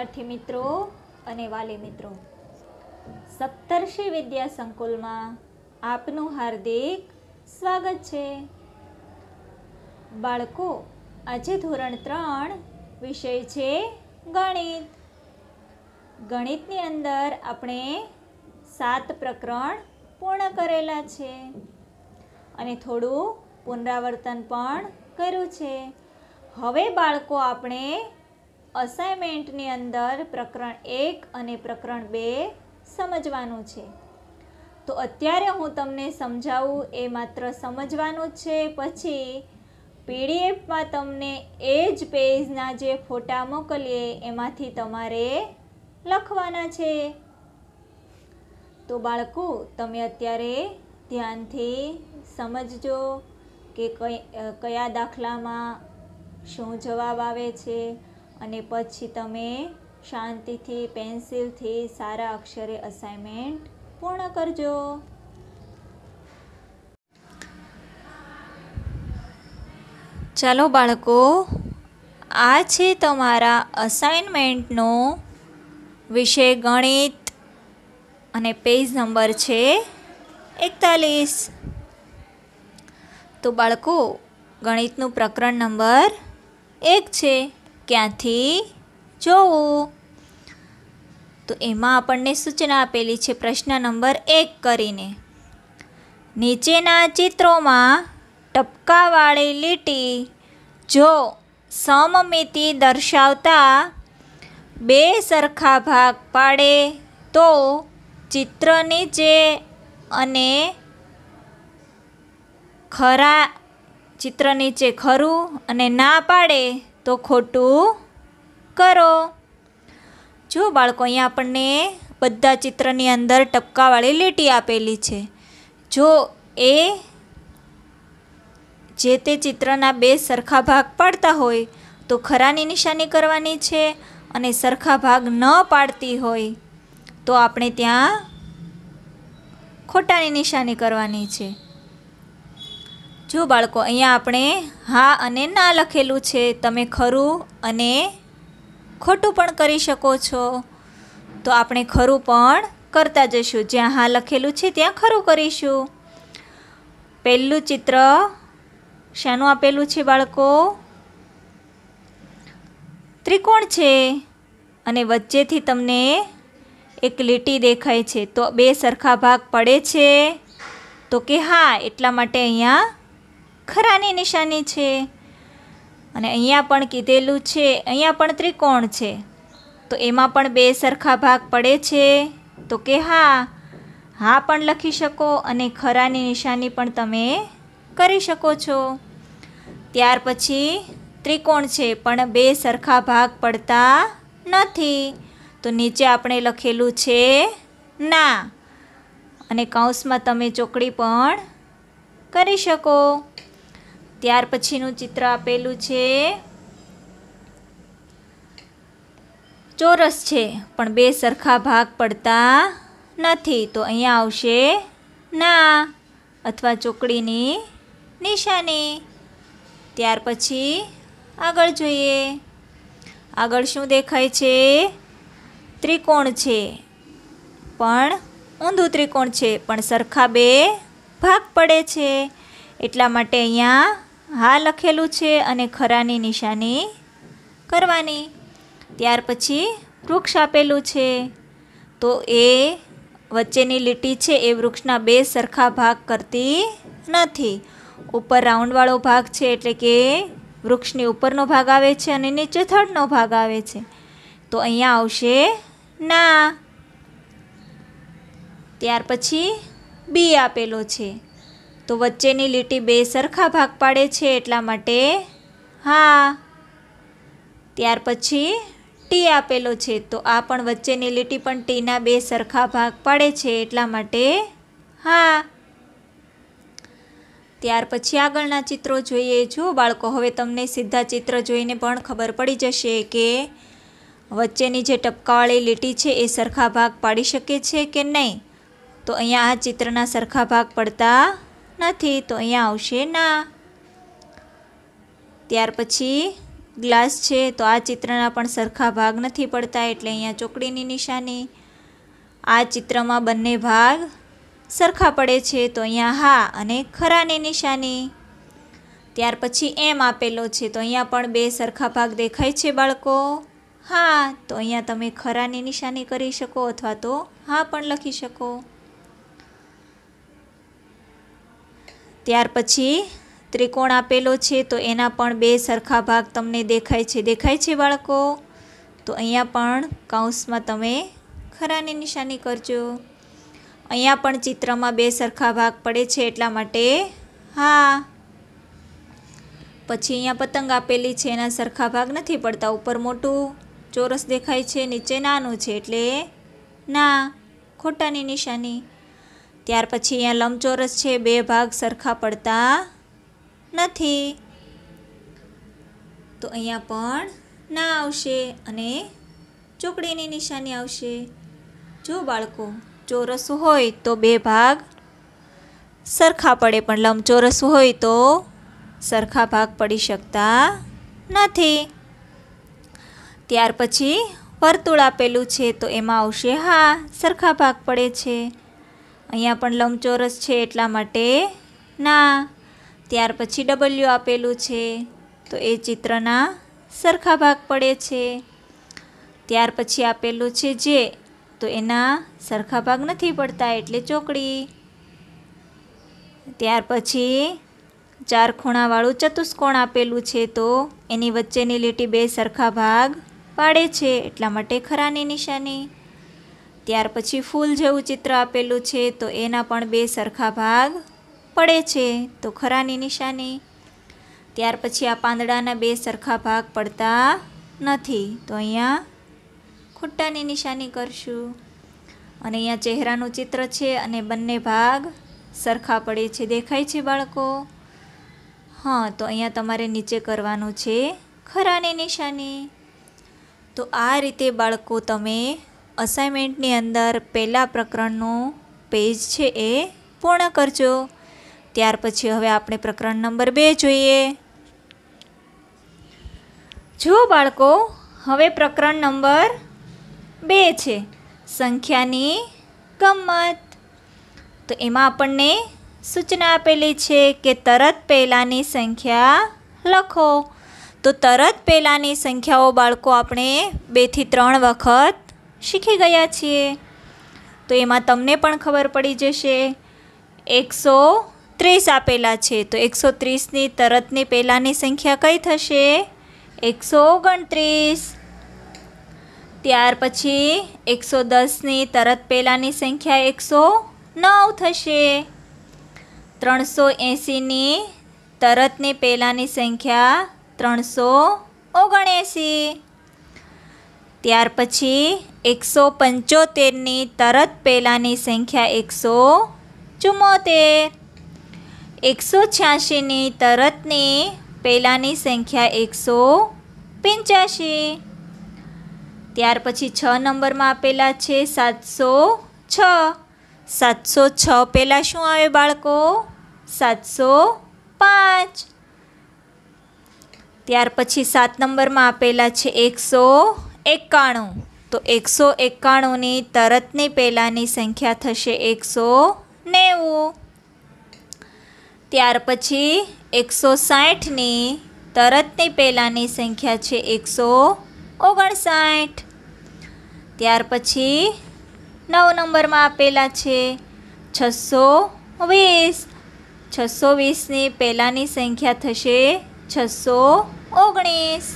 વિદ્યાર્થી મિત્રો અને વાલી મિત્રો સપ્તર્ષિ વિદ્યા સંકુલમાં આપનું હાર્દિક સ્વાગત છે બાળકો આજે ધોરણ ત્રણ વિષય છે ગણિત ગણિતની અંદર આપણે સાત પ્રકરણ પૂર્ણ કરેલા છે અને થોડું પુનરાવર્તન પણ કર્યું છે હવે બાળકો આપણે અસાઇનમેન્ટની અંદર પ્રકરણ એક અને પ્રકરણ બે સમજવાનું છે તો અત્યારે હું તમને સમજાવું એ માત્ર સમજવાનું છે પછી પીડીએફમાં તમને એ જ પેજના જે ફોટા મોકલીએ એમાંથી તમારે લખવાના છે તો બાળકો તમે અત્યારે ધ્યાનથી સમજજો કે કયા દાખલામાં શું જવાબ આવે છે અને પછી તમે શાંતિથી પેન્સિલથી સારા અક્ષરે અસાઇનમેન્ટ પૂર્ણ કરજો ચાલો બાળકો આ છે તમારા અસાઇનમેન્ટનો વિષય ગણિત અને પેજ નંબર છે એકતાલીસ તો બાળકો ગણિતનું પ્રકરણ નંબર એક છે ક્યાંથી જોવું તો એમાં આપણને સૂચના આપેલી છે પ્રશ્ન નંબર એક કરીને નીચેના ચિત્રોમાં ટપકાવાળી લીટી જો સમમિતિ દર્શાવતા બે સરખા ભાગ પાડે તો ચિત્ર નીચે અને ખરા ચિત્ર નીચે ખરું અને ના પાડે તો ખોટું કરો જો બાળકો અહીંયા આપણને બધા ચિત્રની અંદર ટપકાવાળી લીટી આપેલી છે જો એ જે તે ચિત્રના બે સરખા ભાગ પાડતા હોય તો ખરાની નિશાની કરવાની છે અને સરખા ભાગ ન પાડતી હોય તો આપણે ત્યાં ખોટાની નિશાની કરવાની છે જો બાળકો અહીંયા આપણે હા અને ના લખેલું છે તમે ખરું અને ખોટું પણ કરી શકો છો તો આપણે ખરું પણ કરતા જઈશું જ્યાં હા લખેલું છે ત્યાં ખરું કરીશું પહેલું ચિત્ર શાનું આપેલું છે બાળકો ત્રિકોણ છે અને વચ્ચેથી તમને એક લીટી દેખાય છે તો બે સરખા ભાગ પડે છે તો કે હા એટલા માટે અહીંયા ખરાની નિશાની છે અને અહીંયા પણ કીધેલું છે અહીંયા પણ ત્રિકોણ છે તો એમાં પણ બે સરખા ભાગ પડે છે તો કે હા હા પણ લખી શકો અને ખરાની નિશાની પણ તમે કરી શકો છો ત્યાર પછી ત્રિકોણ છે પણ બે સરખા ભાગ પડતા નથી તો નીચે આપણે લખેલું છે ના અને કૌંસમાં તમે ચોકડી પણ કરી શકો ત્યાર પછીનું ચિત્ર આપેલું છે ચોરસ છે પણ બે સરખા ભાગ પડતા નથી તો અહીંયા આવશે ના અથવા ચોકડીની નિશાની ત્યાર પછી આગળ જોઈએ આગળ શું દેખાય છે ત્રિકોણ છે પણ ઊંધું ત્રિકોણ છે પણ સરખા બે ભાગ પડે છે એટલા માટે અહીંયા હા લખેલું છે અને ખરાની નિશાની કરવાની ત્યાર પછી વૃક્ષ આપેલું છે તો એ વચ્ચેની લીટી છે એ વૃક્ષના બે સરખા ભાગ કરતી નથી ઉપર રાઉન્ડવાળો ભાગ છે એટલે કે વૃક્ષની ઉપરનો ભાગ આવે છે અને નીચે થડનો ભાગ આવે છે તો અહીંયા આવશે ના ત્યાર પછી બી આપેલો છે તો વચ્ચેની લીટી બે સરખા ભાગ પાડે છે એટલા માટે હા ત્યાર પછી ટી આપેલો છે તો આ પણ વચ્ચેની લીટી પણ ટીના બે સરખા ભાગ પાડે છે એટલા માટે હા ત્યાર પછી આગળના ચિત્રો જોઈએ જો બાળકો હવે તમને સીધા ચિત્ર જોઈને પણ ખબર પડી જશે કે વચ્ચેની જે ટપકાવાળી લીટી છે એ સરખા ભાગ પાડી શકે છે કે નહીં તો અહીંયા આ ચિત્રના સરખા ભાગ પડતા નથી તો અહીંયા આવશે ના ત્યાર પછી ગ્લાસ છે તો આ ચિત્રના પણ સરખા ભાગ નથી પડતા એટલે અહીંયા ચોકડીની નિશાની આ ચિત્રમાં બંને ભાગ સરખા પડે છે તો અહીંયા હા અને ખરાની નિશાની ત્યાર પછી એમ આપેલો છે તો અહીંયા પણ બે સરખા ભાગ દેખાય છે બાળકો હા તો અહીંયા તમે ખરાની નિશાની કરી શકો અથવા તો હા પણ લખી શકો ત્યાર પછી ત્રિકોણ આપેલો છે તો એના પણ બે સરખા ભાગ તમને દેખાય છે દેખાય છે બાળકો તો અહીંયા પણ કૌંસમાં તમે ખરાની નિશાની કરજો અહીંયા પણ ચિત્રમાં બે સરખા ભાગ પડે છે એટલા માટે હા પછી અહીંયા પતંગ આપેલી છે એના સરખા ભાગ નથી પડતા ઉપર મોટું ચોરસ દેખાય છે નીચે નાનું છે એટલે ના ખોટાની નિશાની ત્યાર પછી અહીંયા લંબચોરસ છે બે ભાગ સરખા પડતા નથી તો અહીંયા પણ ના આવશે અને ચોકડીની નિશાની આવશે જો બાળકો ચોરસ હોય તો બે ભાગ સરખા પડે પણ લંબચોરસ હોય તો સરખા ભાગ પડી શકતા નથી ત્યાર પછી વર્તુળ આપેલું છે તો એમાં આવશે હા સરખા ભાગ પડે છે અહીંયા પણ લંબચોરસ છે એટલા માટે ના ત્યાર પછી ડબલ્યુ આપેલું છે તો એ ચિત્રના સરખા ભાગ પડે છે ત્યાર પછી આપેલું છે જે તો એના સરખા ભાગ નથી પડતા એટલે ચોકડી ત્યાર પછી ચાર ખૂણાવાળું ચતુષ્કોણ આપેલું છે તો એની વચ્ચેની લીટી બે સરખા ભાગ પાડે છે એટલા માટે ખરાની નિશાની ત્યાર પછી ફૂલ જેવું ચિત્ર આપેલું છે તો એના પણ બે સરખા ભાગ પડે છે તો ખરાની નિશાની ત્યાર પછી આ પાંદડાના બે સરખા ભાગ પડતા નથી તો અહીંયા ખોટાની નિશાની કરશું અને અહીંયા ચહેરાનું ચિત્ર છે અને બંને ભાગ સરખા પડે છે દેખાય છે બાળકો હા તો અહીંયા તમારે નીચે કરવાનું છે ખરાની નિશાની તો આ રીતે બાળકો તમે અસાઇમેન્ટની અંદર પહેલાં પ્રકરણનું પેજ છે એ પૂર્ણ કરજો ત્યાર પછી હવે આપણે પ્રકરણ નંબર બે જોઈએ જુઓ બાળકો હવે પ્રકરણ નંબર બે છે સંખ્યાની ગમત તો એમાં આપણને સૂચના આપેલી છે કે તરત પહેલાંની સંખ્યા લખો તો તરત પહેલાંની સંખ્યાઓ બાળકો આપણે બેથી ત્રણ વખત શીખી ગયા છીએ તો એમાં તમને પણ ખબર પડી જશે એકસો ત્રીસ આપેલા છે તો એકસો ત્રીસની તરતની પહેલાંની સંખ્યા કઈ થશે એકસો ઓગણત્રીસ ત્યાર પછી એકસો દસની તરત પહેલાંની સંખ્યા એકસો નવ થશે ત્રણસો એંસીની તરતની પહેલાંની સંખ્યા ત્રણસો ઓગણએંસી ત્યાર પછી એકસો પંચોતેરની તરત પહેલાંની સંખ્યા એકસો ચુમ્મોતેર એકસો છ્યાસીની તરતની પહેલાંની સંખ્યા એકસો પંચ્યાસી ત્યાર પછી છ નંબરમાં આપેલા છે સાતસો છ સાતસો છ પહેલાં શું આવે બાળકો સાતસો પાંચ ત્યાર પછી સાત નંબરમાં આપેલા છે એકસો એકાણું તો એકસો એકાણુંની તરતની પહેલાંની સંખ્યા થશે એકસો નેવું ત્યાર પછી એકસો સાઠની તરતની પહેલાંની સંખ્યા છે એકસો ઓગણસાઠ ત્યાર પછી નવ નંબરમાં આપેલા છે છસો વીસ છસો વીસની પહેલાંની સંખ્યા થશે છસો ઓગણીસ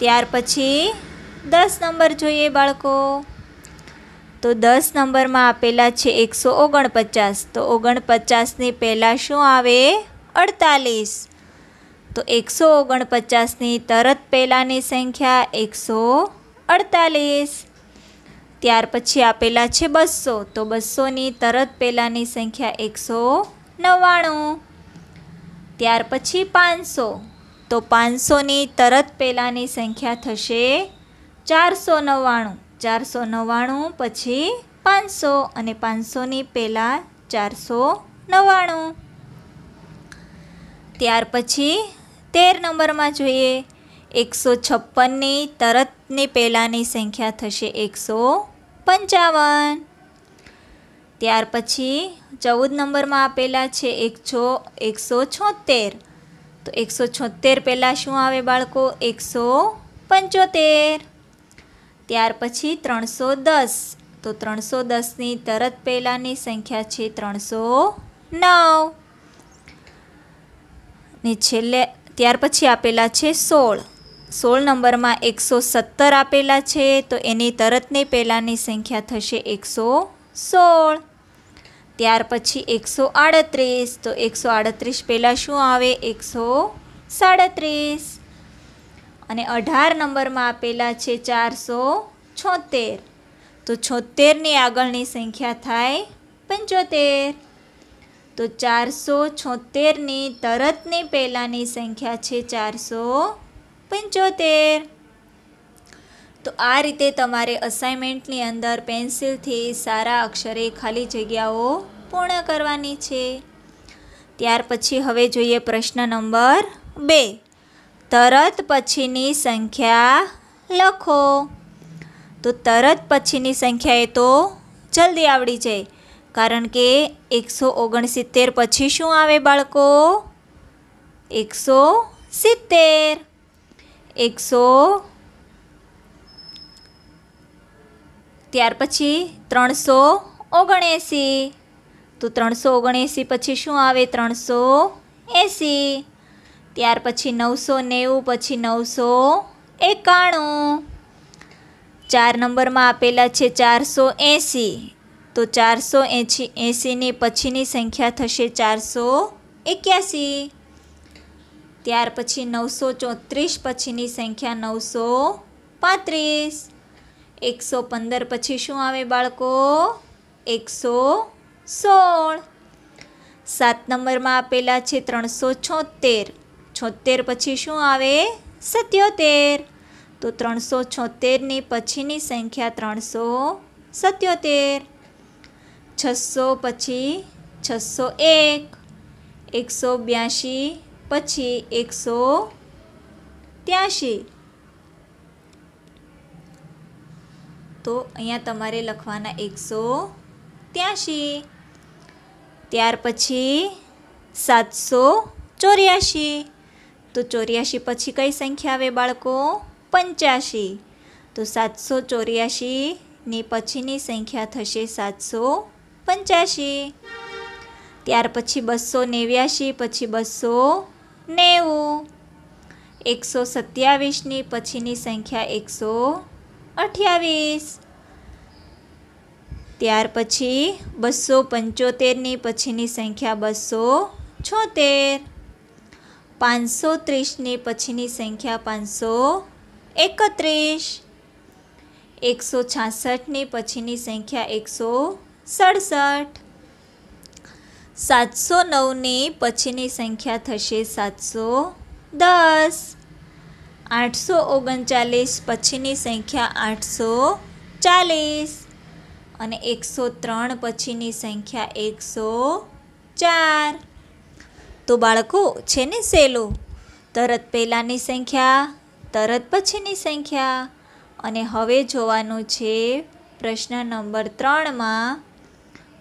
ત્યાર પછી દસ નંબર જોઈએ બાળકો તો દસ નંબરમાં આપેલા છે એકસો ઓગણપચાસ તો ઓગણપચાસની પહેલાં શું આવે અડતાલીસ તો એકસો ઓગણપચાસની તરત પહેલાંની સંખ્યા એકસો અડતાલીસ ત્યાર પછી આપેલા છે બસો તો બસોની તરત પહેલાંની સંખ્યા એકસો નવ્વાણું ત્યાર પછી પાંચસો તો પાંચસોની તરત પહેલાંની સંખ્યા થશે ચારસો નવ્વાણું ચારસો નવ્વાણું પછી પાંચસો અને પાંચસોની પહેલાં ચારસો નવ્વાણું ત્યાર પછી તેર નંબરમાં જોઈએ એકસો છપ્પનની તરતની પહેલાંની સંખ્યા થશે એકસો પંચાવન ત્યાર પછી ચૌદ નંબરમાં આપેલા છે એકસો એકસો છોતેર તો એકસો છોતેર પહેલાં શું આવે બાળકો એકસો પંચોતેર ત્યાર પછી ત્રણસો દસ તો ત્રણસો દસની તરત પહેલાંની સંખ્યા છે ત્રણસો નવ ને છેલ્લે ત્યાર પછી આપેલા છે સોળ સોળ નંબરમાં એકસો સત્તર આપેલા છે તો એની તરતની પહેલાંની સંખ્યા થશે એકસો સોળ ત્યાર પછી એકસો આડત્રીસ તો એકસો આડત્રીસ પહેલાં શું આવે એકસો સાડત્રીસ અને અઢાર નંબરમાં આપેલા છે ચારસો છોતેર તો છોતેરની આગળની સંખ્યા થાય પંચોતેર તો ચારસો છોતેરની તરતની પહેલાંની સંખ્યા છે ચારસો પંચોતેર તો આ રીતે તમારે અસાઇનમેન્ટની અંદર પેન્સિલથી સારા અક્ષરે ખાલી જગ્યાઓ પૂર્ણ કરવાની છે ત્યાર પછી હવે જોઈએ પ્રશ્ન નંબર બે તરત પછીની સંખ્યા લખો તો તરત પછીની સંખ્યા એ તો જલ્દી આવડી જાય કારણ કે એકસો ઓગણસિત્તેર પછી શું આવે બાળકો એકસો સિત્તેર એકસો ત્યાર પછી ત્રણસો ઓગણએંસી તો ત્રણસો ઓગણએંસી પછી શું આવે ત્રણસો એંસી ત્યાર પછી નવસો નેવું પછી નવસો એકાણું ચાર નંબરમાં આપેલા છે ચારસો એંસી તો ચારસો એંસી એંસીની પછીની સંખ્યા થશે ચારસો એક્યાસી ત્યાર પછી નવસો ચોત્રીસ પછીની સંખ્યા નવસો પાંત્રીસ એકસો પંદર પછી શું આવે બાળકો એકસો સોળ સાત નંબરમાં આપેલા છે ત્રણસો છોતેર છોતેર પછી શું આવે સત્યોતેર તો ત્રણસો છોતેરની પછીની સંખ્યા ત્રણસો સત્યોતેર છસો પછી છસો એક એકસો બ્યાસી પછી એકસો ત્યાસી તો અહીંયા તમારે લખવાના એકસો ત્યાસી ત્યાર પછી સાતસો ચોર્યાસી તો ચોર્યાસી પછી કઈ સંખ્યા આવે બાળકો પંચ્યાસી તો સાતસો ચોર્યાસીની પછીની સંખ્યા થશે સાતસો પંચ્યાસી ત્યાર પછી બસો નેવ્યાસી પછી બસો નેવું એકસો સત્યાવીસની પછીની સંખ્યા એકસો અઠ્યાવીસ ત્યાર પછી બસો પંચોતેરની પછીની સંખ્યા બસો છોતેર પાંચસો ત્રીસની પછીની સંખ્યા પાંચસો એકત્રીસ એકસો છાસઠની પછીની સંખ્યા એકસો સડસઠ સાતસો નવની પછીની સંખ્યા થશે સાતસો દસ આઠસો ઓગણચાલીસ પછીની સંખ્યા આઠસો ચાલીસ અને એકસો ત્રણ પછીની સંખ્યા એકસો ચાર તો બાળકો છે ને સહેલું તરત પહેલાંની સંખ્યા તરત પછીની સંખ્યા અને હવે જોવાનું છે પ્રશ્ન નંબર ત્રણમાં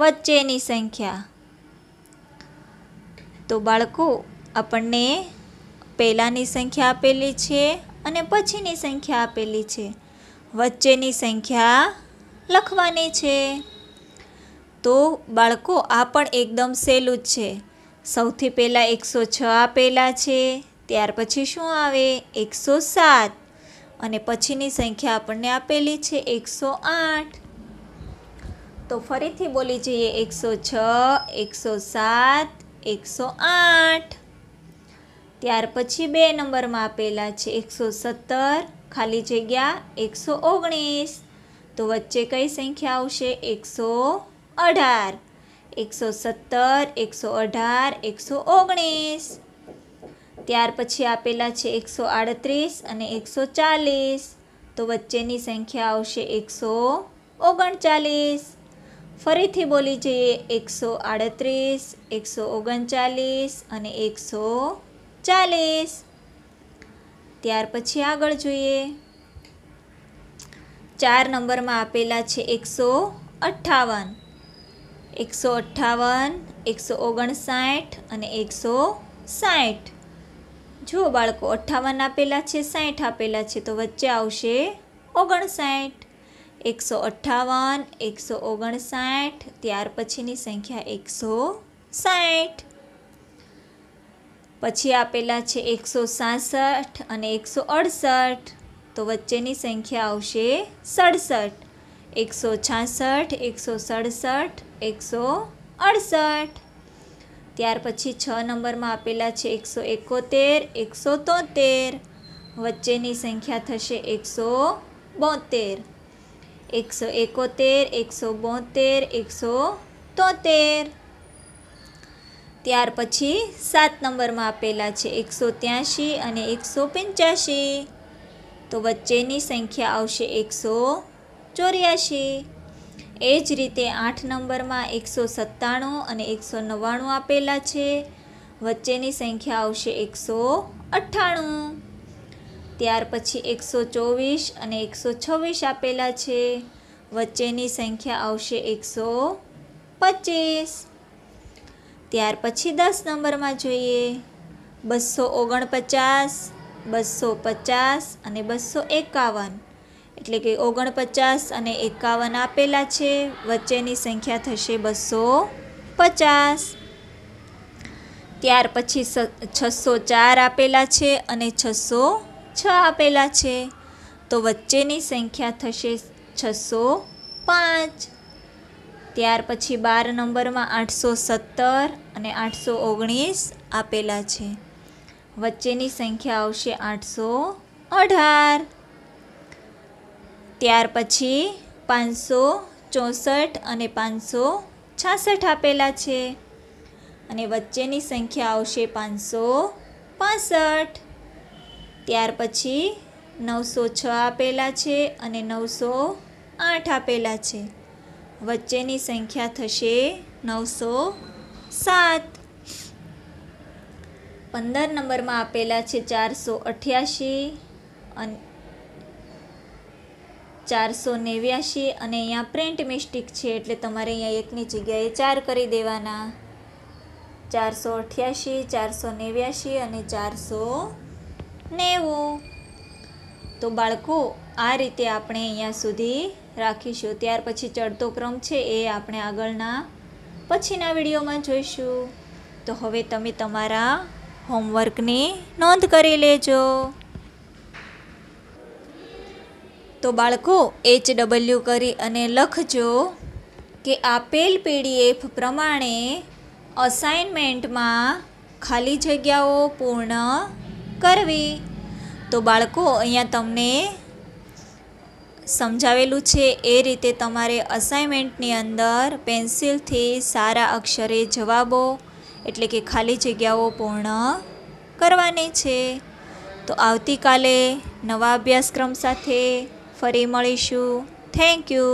વચ્ચેની સંખ્યા તો બાળકો આપણને પહેલાંની સંખ્યા આપેલી છે અને પછીની સંખ્યા આપેલી છે વચ્ચેની સંખ્યા લખવાની છે તો બાળકો આ પણ એકદમ સહેલું જ છે સૌથી પહેલાં એકસો છ આપેલા છે ત્યાર પછી શું આવે એકસો સાત અને પછીની સંખ્યા આપણને આપેલી છે એકસો આઠ તો ફરીથી બોલી જઈએ એકસો છ એકસો સાત એકસો આઠ ત્યાર પછી બે નંબરમાં આપેલા છે એકસો સત્તર ખાલી જગ્યા એકસો ઓગણીસ તો વચ્ચે કઈ સંખ્યા આવશે એકસો અઢાર એકસો સત્તર એકસો અઢાર એકસો ઓગણીસ ત્યાર પછી આપેલા છે એકસો આડત્રીસ અને એકસો ચાલીસ તો વચ્ચેની સંખ્યા આવશે એકસો ઓગણચાલીસ ફરીથી બોલી જઈએ એકસો આડત્રીસ એકસો ઓગણચાલીસ અને એકસો ચાલીસ ત્યાર પછી આગળ જોઈએ ચાર નંબરમાં આપેલા છે એકસો અઠ્ઠાવન એકસો અઠ્ઠાવન એકસો ઓગણસાઠ અને એકસો સાઠ જુઓ બાળકો અઠ્ઠાવન આપેલા છે સાઠ આપેલા છે તો વચ્ચે આવશે ઓગણસાઠ એકસો અઠ્ઠાવન એકસો ઓગણસાઠ ત્યાર પછીની સંખ્યા એકસો સાઠ પછી આપેલા છે એકસો સાસઠ અને એકસો અડસઠ તો વચ્ચેની સંખ્યા આવશે સડસઠ એકસો છાસઠ એકસો સડસઠ એકસો અડસઠ ત્યાર પછી છ નંબરમાં આપેલા છે એકસો એકોતેર એકસો તોતેર વચ્ચેની સંખ્યા થશે એકસો બોતેર એકસો એકોતેર એકસો બોતેર એકસો તોતેર ત્યાર પછી સાત નંબરમાં આપેલા છે એકસો ત્યાંશી અને એકસો પંચ્યાસી તો વચ્ચેની સંખ્યા આવશે એકસો ચોર્યાસી એ જ રીતે આઠ નંબરમાં એકસો સત્તાણું અને એકસો નવ્વાણું આપેલા છે વચ્ચેની સંખ્યા આવશે એકસો અઠ્ઠાણું ત્યાર પછી એકસો ચોવીસ અને એકસો છવ્વીસ આપેલા છે વચ્ચેની સંખ્યા આવશે એકસો પચીસ ત્યાર પછી દસ નંબરમાં જોઈએ બસો ઓગણપચાસ બસો પચાસ અને બસો એકાવન એટલે કે ઓગણપચાસ અને એકાવન આપેલા છે વચ્ચેની સંખ્યા થશે બસો પચાસ ત્યાર પછી છસો ચાર આપેલા છે અને છસો છ આપેલા છે તો વચ્ચેની સંખ્યા થશે છસો પાંચ ત્યાર પછી બાર નંબરમાં આઠસો સત્તર અને આઠસો ઓગણીસ આપેલા છે વચ્ચેની સંખ્યા આવશે આઠસો અઢાર ત્યાર પછી પાંચસો ચોસઠ અને પાંચસો છાસઠ આપેલા છે અને વચ્ચેની સંખ્યા આવશે પાંચસો પાસઠ ત્યાર પછી નવસો છ આપેલા છે અને નવસો આઠ આપેલા છે વચ્ચેની સંખ્યા થશે નવસો સાત પંદર નંબરમાં આપેલા છે ચારસો અઠ્યાસી અને ચારસો નેવ્યાશી અને અહીંયા પ્રિન્ટ મિસ્ટેક છે એટલે તમારે અહીંયા એકની જગ્યાએ ચાર કરી દેવાના ચારસો અઠ્યાસી ચારસો નેવ્યાશી અને ચારસો નેવું તો બાળકો આ રીતે આપણે અહીંયા સુધી રાખીશું ત્યાર પછી ચડતો ક્રમ છે એ આપણે આગળના પછીના વિડીયોમાં જોઈશું તો હવે તમે તમારા હોમવર્કની નોંધ કરી લેજો તો બાળકો એચ ડબલ્યુ કરી અને લખજો કે આપેલ પીડીએફ પ્રમાણે અસાઇનમેન્ટમાં ખાલી જગ્યાઓ પૂર્ણ કરવી તો બાળકો અહીંયા તમને સમજાવેલું છે એ રીતે તમારે અસાઇનમેન્ટની અંદર પેન્સિલથી સારા અક્ષરે જવાબો એટલે કે ખાલી જગ્યાઓ પૂર્ણ કરવાની છે તો આવતીકાલે નવા અભ્યાસક્રમ સાથે ફરી મળીશું થેન્ક યુ